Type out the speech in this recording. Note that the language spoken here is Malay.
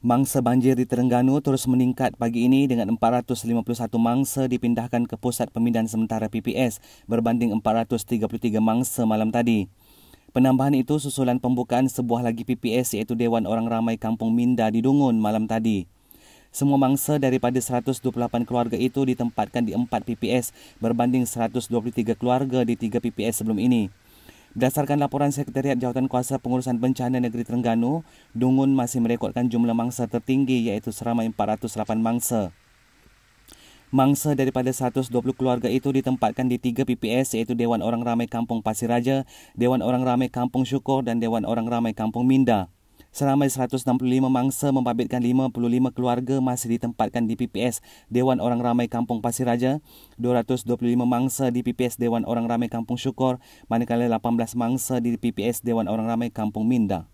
Mangsa banjir di Terengganu terus meningkat pagi ini dengan 451 mangsa dipindahkan ke pusat pemindahan sementara PPS berbanding 433 mangsa malam tadi. Penambahan itu susulan pembukaan sebuah lagi PPS iaitu Dewan Orang Ramai Kampung Minda di Dungun malam tadi. Semua mangsa daripada 128 keluarga itu ditempatkan di 4 PPS berbanding 123 keluarga di 3 PPS sebelum ini. Berdasarkan laporan Sekretariat Jawatan Kuasa Pengurusan Bencana Negeri Terengganu, Dungun masih merekodkan jumlah mangsa tertinggi iaitu seramai 408 mangsa. Mangsa daripada 120 keluarga itu ditempatkan di tiga PPS iaitu Dewan Orang Ramai Kampung Pasir Raja, Dewan Orang Ramai Kampung Syukur dan Dewan Orang Ramai Kampung Minda. Seramai 165 mangsa membabitkan 55 keluarga masih ditempatkan di PPS Dewan Orang Ramai Kampung Pasir Raja, 225 mangsa di PPS Dewan Orang Ramai Kampung Syukur, manakala 18 mangsa di PPS Dewan Orang Ramai Kampung Mindang.